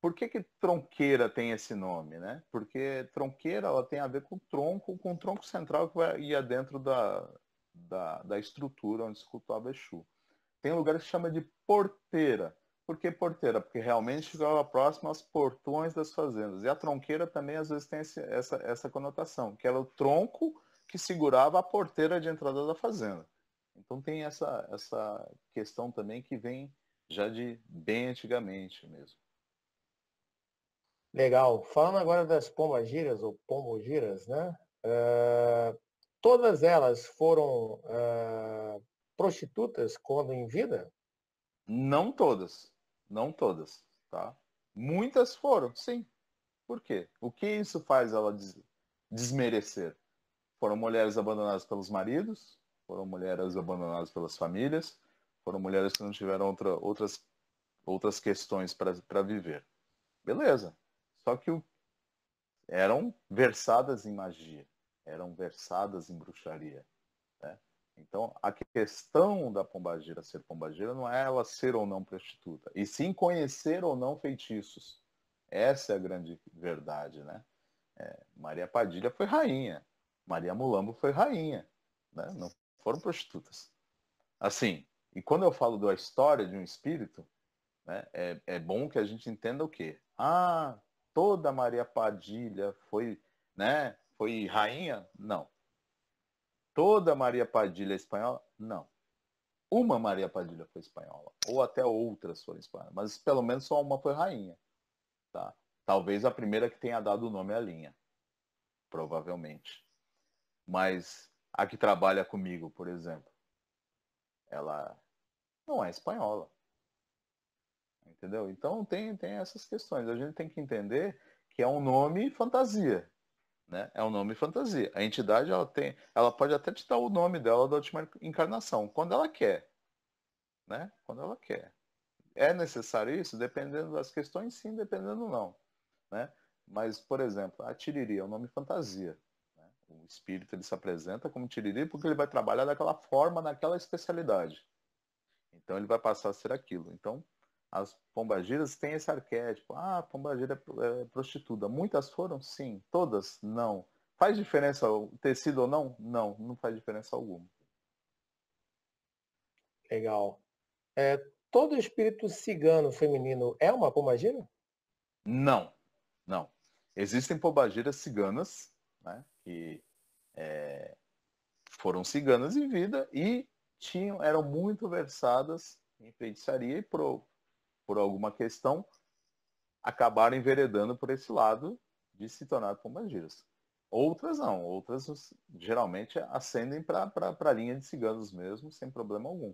Speaker 2: Por que que tronqueira tem esse nome, né? Porque tronqueira, ela tem a ver com o tronco, com o tronco central que ia dentro da, da, da estrutura onde se cultuava Exu. Tem um lugar que se chama de porteira, por que porteira? Porque realmente ficava próximo aos portões das fazendas. E a tronqueira também às vezes tem esse, essa, essa conotação, que era o tronco que segurava a porteira de entrada da fazenda. Então tem essa, essa questão também que vem já de bem
Speaker 1: antigamente mesmo. Legal. Falando agora das pombagiras ou pombogiras, né? Uh, todas elas foram uh, prostitutas quando em vida?
Speaker 2: Não todas. Não todas, tá? Muitas foram, sim. Por quê? O que isso faz ela des desmerecer? Foram mulheres abandonadas pelos maridos, foram mulheres abandonadas pelas famílias, foram mulheres que não tiveram outra, outras, outras questões para viver. Beleza. Só que o, eram versadas em magia, eram versadas em bruxaria, então, a questão da pombagira ser pombagira não é ela ser ou não prostituta, e sim conhecer ou não feitiços. Essa é a grande verdade, né? É, Maria Padilha foi rainha, Maria Mulambo foi rainha, né? não foram prostitutas. Assim, e quando eu falo da história de um espírito, né, é, é bom que a gente entenda o quê? Ah, toda Maria Padilha foi, né, foi rainha? Não Toda Maria Padilha é espanhola? Não. Uma Maria Padilha foi espanhola, ou até outras foram espanholas, mas pelo menos só uma foi rainha. Tá? Talvez a primeira que tenha dado o nome à é linha, provavelmente. Mas a que trabalha comigo, por exemplo, ela não é espanhola. Entendeu? Então tem, tem essas questões. A gente tem que entender que é um nome fantasia. Né? É um nome fantasia. A entidade ela tem, ela pode até te dar o nome dela da última encarnação, quando ela quer. Né? Quando ela quer. É necessário isso? Dependendo das questões, sim, dependendo não. Né? Mas, por exemplo, a tiriri é um nome fantasia. Né? O espírito ele se apresenta como tiriri porque ele vai trabalhar daquela forma, naquela especialidade. Então ele vai passar a ser aquilo. Então, as pombagiras têm esse arquétipo. Ah, a pombagira é, é prostituta. Muitas foram? Sim. Todas? Não. Faz diferença ter sido ou não? Não, não faz diferença alguma.
Speaker 1: Legal. É, todo espírito cigano feminino é uma pombagira?
Speaker 2: Não, não. Existem pombagiras ciganas, né, que é, foram ciganas em vida e tinham, eram muito versadas em feitiçaria e pro, por alguma questão, acabaram enveredando por esse lado de se tornar pombagiras. Outras não, outras geralmente ascendem para a linha de ciganos mesmo, sem problema algum.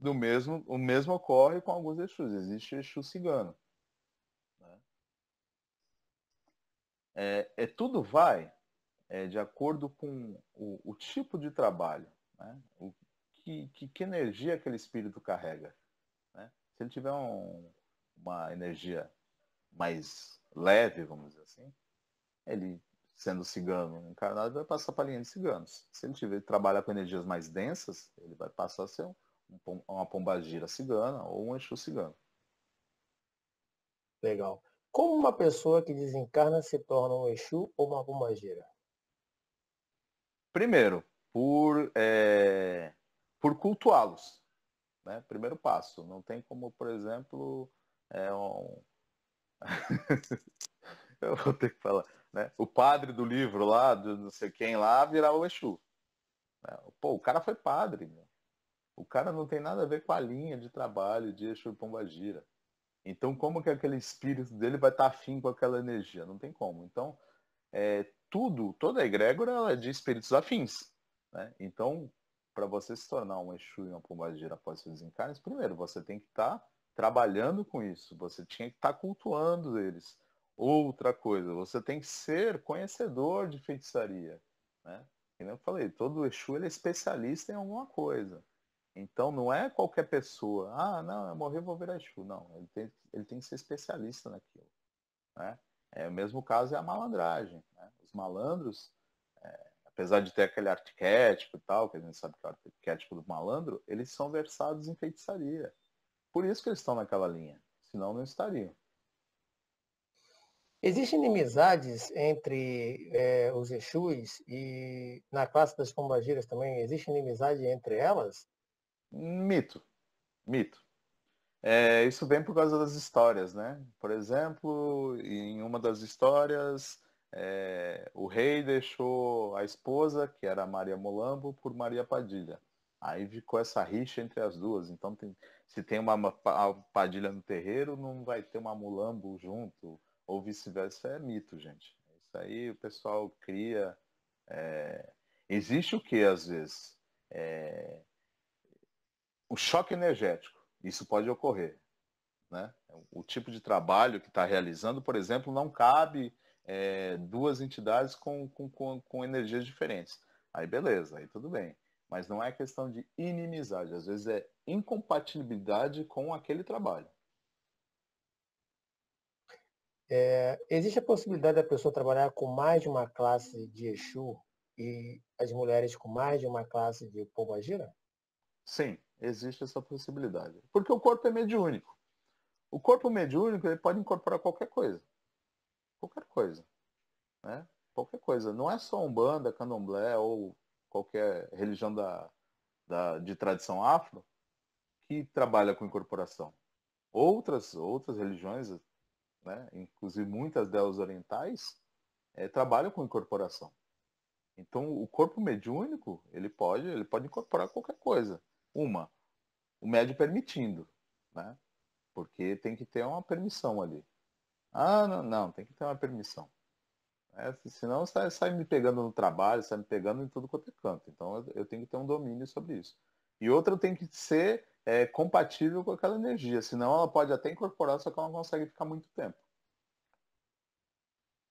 Speaker 2: Do mesmo, o mesmo ocorre com alguns Exus, existe Exu cigano. Né? É, é, tudo vai é, de acordo com o, o tipo de trabalho, né? o, que, que, que energia aquele espírito carrega se ele tiver um, uma energia mais leve, vamos dizer assim, ele sendo cigano encarnado vai passar para a linha de ciganos. Se ele tiver trabalhar com energias mais densas, ele vai passar a ser um, um, uma pombagira cigana ou um Exu cigano.
Speaker 1: Legal. Como uma pessoa que desencarna se torna um Exu ou uma pombagira?
Speaker 2: Primeiro, por, é, por cultuá-los. Né? Primeiro passo. Não tem como, por exemplo, é um... eu vou ter que falar, né? O padre do livro lá, do não sei quem lá, virar o Exu. Né? Pô, o cara foi padre, meu. O cara não tem nada a ver com a linha de trabalho de Exu e gira Então, como que aquele espírito dele vai estar tá afim com aquela energia? Não tem como. Então, é, tudo, toda a egrégora ela é de espíritos afins. Né? Então, para você se tornar um Exu e uma pombagira após seus desencarnes, primeiro, você tem que estar tá trabalhando com isso, você tinha que estar tá cultuando eles. Outra coisa, você tem que ser conhecedor de feitiçaria. Né? eu falei, todo Exu ele é especialista em alguma coisa. Então não é qualquer pessoa, ah, não, eu morri, vou virar Exu. Não, ele tem, ele tem que ser especialista naquilo. Né? É, o mesmo caso é a malandragem. Né? Os malandros, é, apesar de ter aquele arquétipo e tal, que a gente sabe que é o arquétipo do malandro, eles são versados em feitiçaria. Por isso que eles estão naquela linha. Senão não
Speaker 1: estariam. Existem inimizades entre é, os Exus e na classe das pombagiras também? Existe inimizade entre elas?
Speaker 2: Mito. Mito. É, isso vem por causa das histórias, né? Por exemplo, em uma das histórias, é, o rei deixou a esposa, que era Maria Molambo, por Maria Padilha. Aí ficou essa rixa entre as duas. Então, tem, se tem uma, Padilha no terreiro, não vai ter uma Molambo junto, ou vice-versa. É mito, gente. Isso aí o pessoal cria. É... Existe o que, às vezes? É... O choque energético. Isso pode ocorrer. Né? O tipo de trabalho que está realizando, por exemplo, não cabe é, duas entidades com, com, com, com energias diferentes. Aí beleza, aí tudo bem. Mas não é questão de inimizade, às vezes é incompatibilidade com aquele trabalho.
Speaker 1: É, existe a possibilidade da pessoa trabalhar com mais de uma classe de Exu e as mulheres com mais de uma classe de Pombagira? Sim, existe essa possibilidade. Porque o corpo é mediúnico. O corpo
Speaker 2: mediúnico ele pode incorporar qualquer coisa qualquer coisa. Né? Qualquer coisa. Não é só umbanda, candomblé ou qualquer religião da, da, de tradição afro que trabalha com incorporação. Outras, outras religiões, né, inclusive muitas delas orientais, é, trabalham com incorporação. Então, o corpo mediúnico, ele pode, ele pode incorporar qualquer coisa. Uma, o médio permitindo, né? Porque tem que ter uma permissão ali. Ah, não, não, tem que ter uma permissão. É, senão sai, sai me pegando no trabalho, sai me pegando em tudo quanto é canto. Então eu, eu tenho que ter um domínio sobre isso. E outra tem que ser é, compatível com aquela energia, senão ela pode até incorporar, só que ela não consegue ficar muito tempo.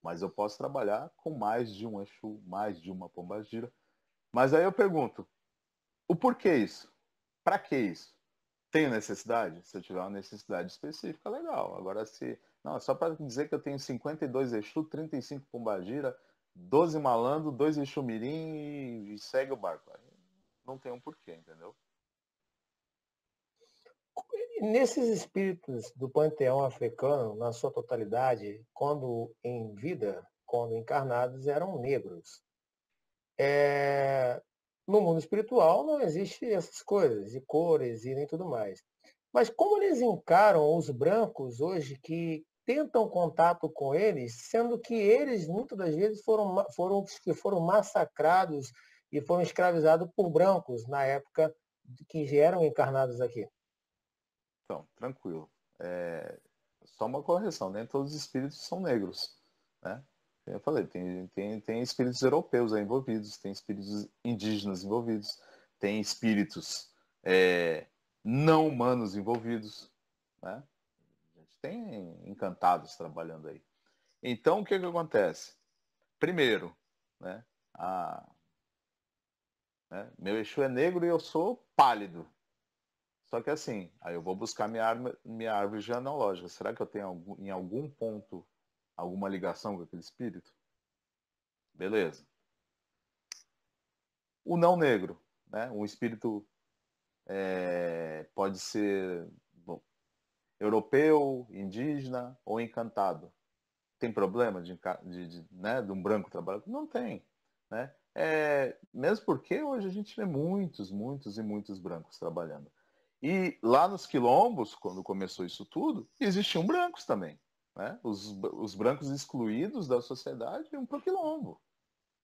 Speaker 2: Mas eu posso trabalhar com mais de um eixo, mais de uma gira. Mas aí eu pergunto, o porquê isso? Para que isso? Tem necessidade? Se eu tiver uma necessidade específica, legal. Agora se não, é só para dizer que eu tenho 52 Exu, 35 Pombagira, 12 Malandro, 2 Exu Mirim e segue o barco. Não tem um porquê, entendeu?
Speaker 1: Nesses espíritos do panteão africano, na sua totalidade, quando em vida, quando encarnados, eram negros. É... No mundo espiritual não existe essas coisas, e cores e nem tudo mais. Mas como eles encaram os brancos hoje que tentam contato com eles, sendo que eles, muitas das vezes, foram, foram os que foram massacrados e foram escravizados por brancos na época que eram encarnados aqui.
Speaker 2: Então, tranquilo. É... Só uma correção, nem todos os espíritos são negros. Né? Eu falei, tem, tem, tem espíritos europeus envolvidos, tem espíritos indígenas envolvidos, tem espíritos é, não humanos envolvidos. Né? tem encantados trabalhando aí. Então, o que, que acontece? Primeiro, né, a, né, meu eixo é negro e eu sou pálido. Só que assim, aí eu vou buscar minha, arma, minha árvore genealógica. Será que eu tenho algum, em algum ponto alguma ligação com aquele espírito? Beleza. O não negro, né? Um espírito é, pode ser europeu, indígena ou encantado. Tem problema de, de, de, né, de um branco trabalhador? Não tem. Né? É, mesmo porque hoje a gente vê muitos, muitos e muitos brancos trabalhando. E lá nos quilombos, quando começou isso tudo, existiam brancos também. Né? Os, os brancos excluídos da sociedade iam para o quilombo.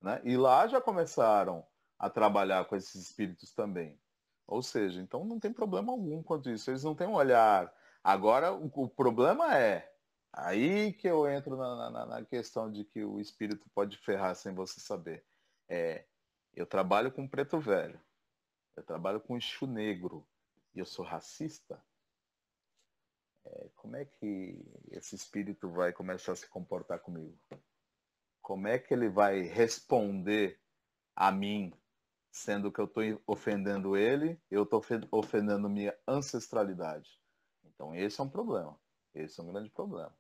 Speaker 2: Né? E lá já começaram a trabalhar com esses espíritos também. Ou seja, então não tem problema algum quanto isso. Eles não têm um olhar Agora, o, o problema é, aí que eu entro na, na, na, questão de que o espírito pode ferrar sem você saber. É, eu trabalho com preto velho, eu trabalho com chu negro, e eu sou racista. É, como é que esse espírito vai começar a se comportar comigo? Como é que ele vai responder a mim, sendo que eu estou ofendendo ele, eu estou ofendendo minha ancestralidade? Então esse é um problema, esse é um grande problema,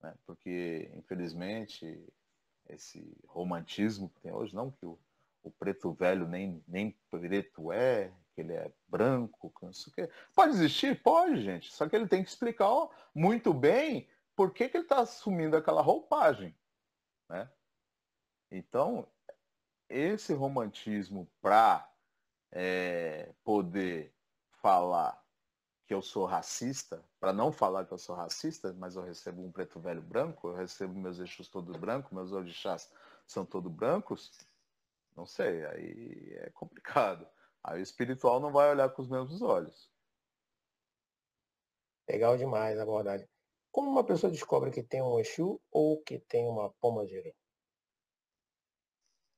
Speaker 2: né? porque infelizmente esse romantismo que tem hoje, não que o, o preto velho nem, nem preto é, que ele é branco, não sei o quê. Pode existir? Pode, gente, só que ele tem que explicar ó, muito bem por que, que ele está assumindo aquela roupagem. Né? Então, esse romantismo para é, poder falar que eu sou racista, para não falar que eu sou racista, mas eu recebo um preto velho branco, eu recebo meus eixos todos brancos, meus orixás são todos brancos, não sei, aí é complicado. Aí o espiritual não vai olhar
Speaker 1: com os mesmos olhos. Legal demais a abordagem. Como uma pessoa descobre que tem um Exu ou que tem uma pomba girê?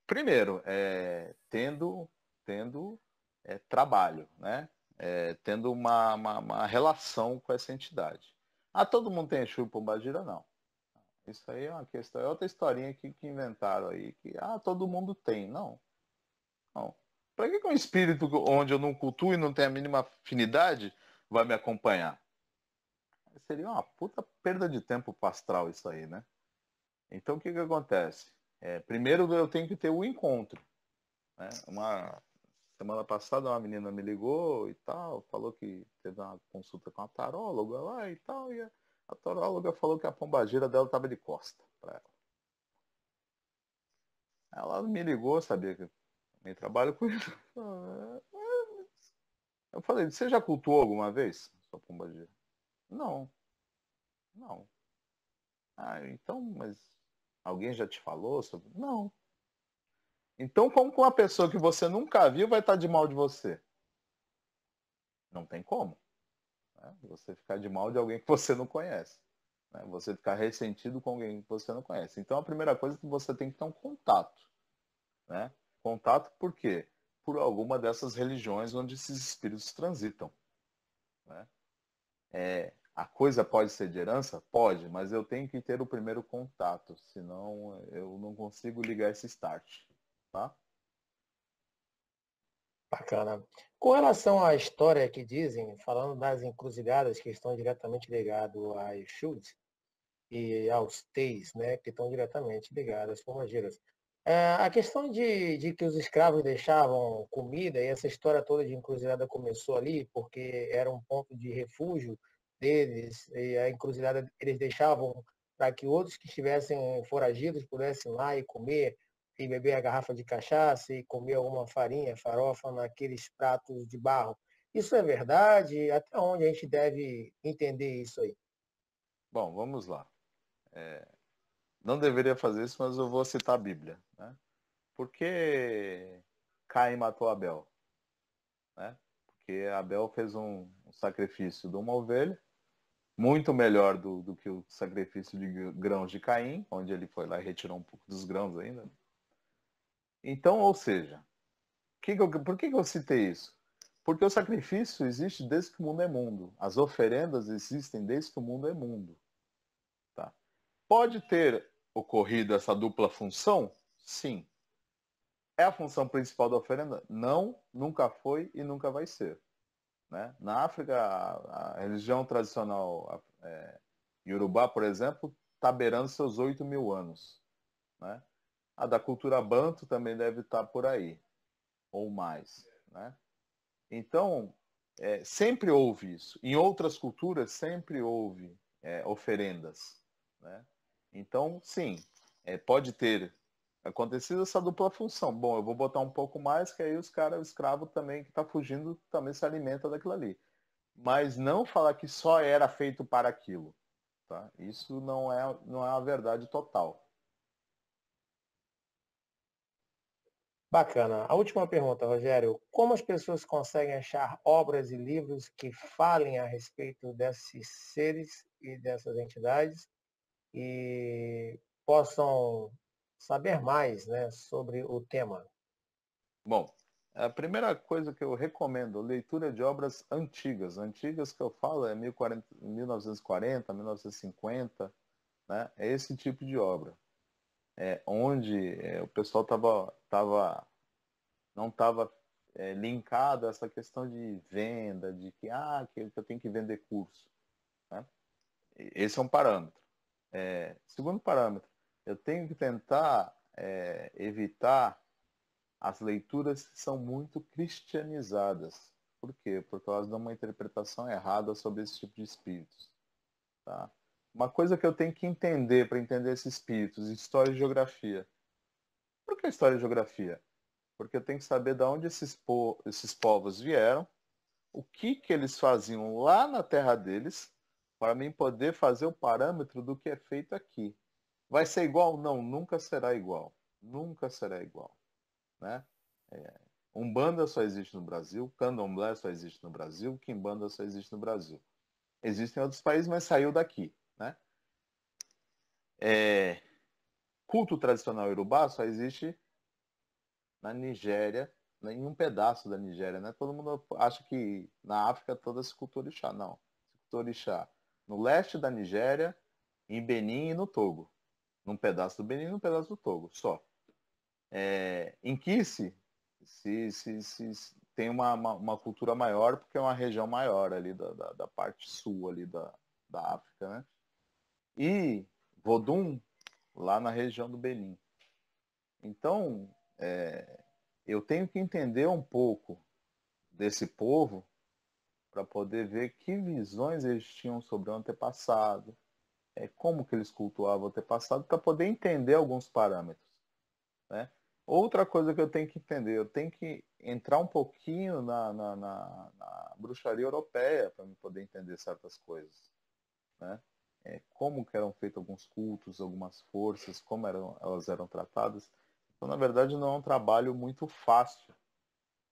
Speaker 2: Primeiro, é, tendo, tendo é, trabalho, né? é, tendo uma, uma, uma, relação com essa entidade. Ah, todo mundo tem Exu e Pombagira? Não. Isso aí é uma questão, é outra historinha que, que inventaram aí, que ah, todo mundo tem. Não. Não. Para que, que um espírito onde eu não cultuo e não tenho a mínima afinidade vai me acompanhar? Seria uma puta perda de tempo pastral isso aí, né? Então o que, que acontece? É, primeiro eu tenho que ter o um encontro. Né? Uma, Semana passada uma menina me ligou e tal, falou que teve uma consulta com a taróloga lá e tal, e a taróloga falou que a pombagira dela estava de costa para ela. Ela me ligou, sabia que eu nem trabalho com isso.
Speaker 1: Ah, é,
Speaker 2: é, eu falei, você já cultuou alguma vez sua pombagira Não. Não. Ah, então, mas alguém já te falou sobre. Não. Então, como com uma pessoa que você nunca viu vai estar de mal de você? Não tem como. Né? Você ficar de mal de alguém que você não conhece. Né? Você ficar ressentido com alguém que você não conhece. Então, a primeira coisa é que você tem que ter um contato. Né? Contato por quê? Por alguma dessas religiões onde esses espíritos transitam. Né? É, a coisa pode ser de herança? Pode, mas eu tenho que ter o primeiro contato, senão eu não consigo ligar esse
Speaker 1: start. Tá? Bacana. Com relação à história que dizem, falando das encruzilhadas que estão diretamente ligadas a Schultz e aos Teis, né, que estão diretamente ligadas às pomageiras, é, a questão de, de, que os escravos deixavam comida e essa história toda de encruzilhada começou ali porque era um ponto de refúgio deles e a encruzilhada eles deixavam para que outros que estivessem foragidos pudessem lá e comer e beber a garrafa de cachaça e comer alguma farinha, farofa naqueles pratos de barro. Isso é verdade? Até onde a gente deve entender isso aí? Bom, vamos lá.
Speaker 2: É... não deveria fazer isso, mas eu vou citar a Bíblia. Né? Por que Caim matou Abel? Né? Porque Abel fez um, um sacrifício de uma ovelha, muito melhor do, do que o sacrifício de grãos de Caim, onde ele foi lá e retirou um pouco dos grãos ainda. Né? Então, ou seja, que que eu, por que, que eu citei isso? Porque o sacrifício existe desde que o mundo é mundo. As oferendas existem desde que o mundo é mundo. Tá? Pode ter ocorrido essa dupla função? Sim. É a função principal da oferenda? Não, nunca foi e nunca vai ser. Né? Na África, a, a religião tradicional é, Yorubá, por exemplo, está beirando seus 8 mil anos. Né? A da cultura banto também deve estar tá por aí, ou mais. Né? Então, é, sempre houve isso. Em outras culturas, sempre houve é, oferendas. Né? Então, sim, é, pode ter acontecido essa dupla função. Bom, eu vou botar um pouco mais, que aí os caras, o escravo também que está fugindo, também se alimenta daquilo ali. Mas não falar que só era feito para aquilo. Tá?
Speaker 1: Isso não é, não é a verdade total. Bacana. A última pergunta, Rogério. Como as pessoas conseguem achar obras e livros que falem a respeito desses seres e dessas entidades e possam saber mais né, sobre o tema?
Speaker 2: Bom, a primeira coisa que eu recomendo, leitura de obras antigas. Antigas que eu falo é 1940, 1950, né? é esse tipo de obra é, onde é, o pessoal tava, tava, não estava é, linkado a essa questão de venda, de que, ah, que eu tenho que vender curso. Né? Esse é um parâmetro. É, segundo parâmetro, eu tenho que tentar é, evitar as leituras que são muito cristianizadas. Por quê? Porque elas dão uma interpretação errada sobre esse tipo de espíritos. Tá? Uma coisa que eu tenho que entender para entender esses espíritos, história e geografia. Por que história e geografia? Porque eu tenho que saber de onde esses, po esses povos vieram, o que, que eles faziam lá na terra deles, para mim poder fazer o parâmetro do que é feito aqui. Vai ser igual? Não, nunca será igual. Nunca será igual. Né? É. Umbanda só existe no Brasil, Candomblé só existe no Brasil, kimbanda só existe no Brasil. Existem outros países, mas saiu daqui. É, culto tradicional iorubá só existe na Nigéria, em um pedaço da Nigéria, né? Todo mundo acha que na África toda se cultua orixá, não. Se cultua orixá no leste da Nigéria, em Benin e no Togo. Num pedaço do Benin e num pedaço do Togo, só. É, em Kissi, se, se, se, se tem uma, uma, uma, cultura maior, porque é uma região maior ali da, da, da parte sul ali da, da África, né? E Vodun, lá na região do Benin. Então, é, eu tenho que entender um pouco desse povo para poder ver que visões eles tinham sobre o antepassado, é, como que eles cultuavam o antepassado, para poder entender alguns parâmetros. Né? Outra coisa que eu tenho que entender, eu tenho que entrar um pouquinho na, na, na, na bruxaria europeia para poder entender certas coisas. Né? é, como eram feitos alguns cultos, algumas forças, como eram, elas eram tratadas. Então, na verdade, não é um trabalho muito fácil,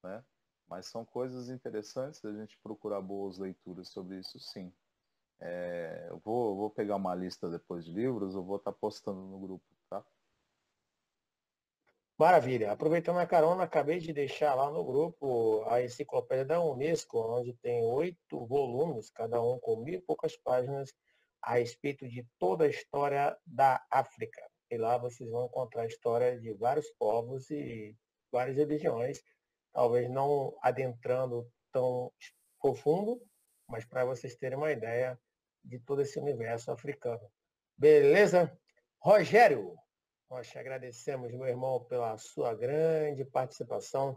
Speaker 2: né? Mas são coisas interessantes a gente procurar boas leituras sobre isso, sim. É, eu vou, vou pegar uma lista depois de livros, eu vou estar tá postando no grupo, tá?
Speaker 1: Maravilha. Aproveitando a carona, acabei de deixar lá no grupo a enciclopédia da Unesco, onde tem oito volumes, cada um com mil e poucas páginas, a respeito de toda a história da África. E lá vocês vão encontrar a história de vários povos e várias religiões, talvez não adentrando tão profundo, mas para vocês terem uma ideia de todo esse universo africano. Beleza? Rogério, nós te agradecemos, meu irmão, pela sua grande participação.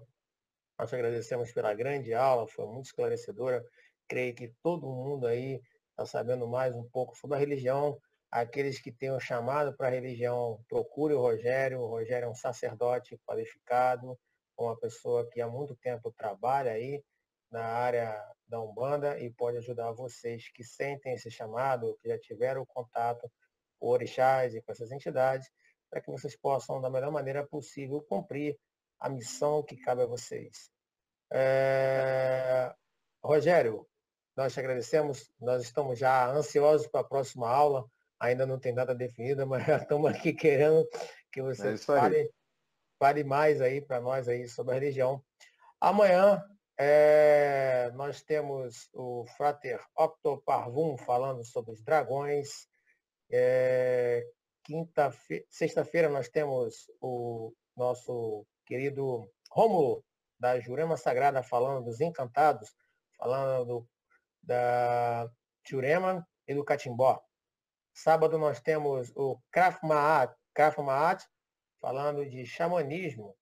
Speaker 1: Nós te agradecemos pela grande aula, foi muito esclarecedora. Creio que todo mundo aí está sabendo mais um pouco sobre a religião. Aqueles que têm o chamado para a religião, procure o Rogério. O Rogério é um sacerdote qualificado, uma pessoa que há muito tempo trabalha aí na área da Umbanda e pode ajudar vocês que sentem esse chamado, que já tiveram contato com orixás e com essas entidades, para que vocês possam, da melhor maneira possível, cumprir a missão que cabe a vocês. É... Rogério, nós te agradecemos, nós estamos já ansiosos para a próxima aula, ainda não tem data definida, mas estamos aqui querendo que você é fale, fale mais aí para nós aí sobre a religião. Amanhã é, nós temos o Frater octoparvum Parvum falando sobre os dragões. É, sexta-feira nós temos o nosso querido Rômulo da Jurema Sagrada falando dos encantados, falando do da Tiurema e do Catimbó. Sábado nós temos o Krav Maat, Krav Maat falando de xamanismo.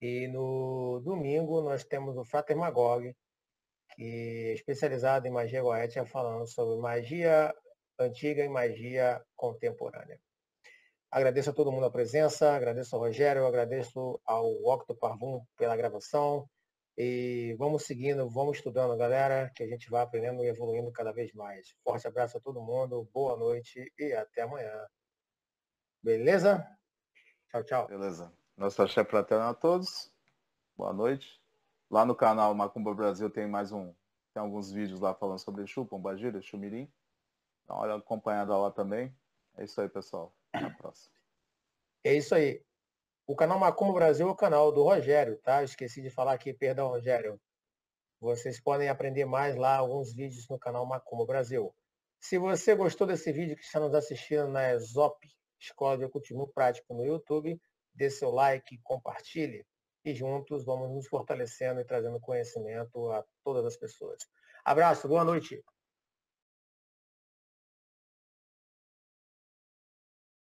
Speaker 1: E no domingo nós temos o Frater Magog, que é especializado em magia goética, falando sobre magia antiga e magia contemporânea. Agradeço a todo mundo a presença, agradeço ao Rogério, agradeço ao Octo Parvum pela gravação, e vamos seguindo, vamos estudando, galera, que a gente vai aprendendo e evoluindo cada vez mais. Forte abraço a todo mundo, boa noite e até amanhã. Beleza? Tchau, tchau. Beleza.
Speaker 2: nossa chefe fraterno a todos. Boa noite. Lá no canal Macumba Brasil tem mais um, tem alguns vídeos lá falando sobre Exu, Pombagira, chumirim. Dá uma olhada acompanhada lá
Speaker 1: também. É isso aí, pessoal. Até a próxima. É isso aí. O canal Macumba Brasil é o canal do Rogério, tá? Esqueci de falar aqui, perdão, Rogério. Vocês podem aprender mais lá alguns vídeos no canal Macumba Brasil. Se você gostou desse vídeo que está nos assistindo na ESOP, Escola de Ocultismo Prático no YouTube, dê seu like, compartilhe e juntos vamos nos fortalecendo e trazendo conhecimento a todas as pessoas. Abraço, boa noite.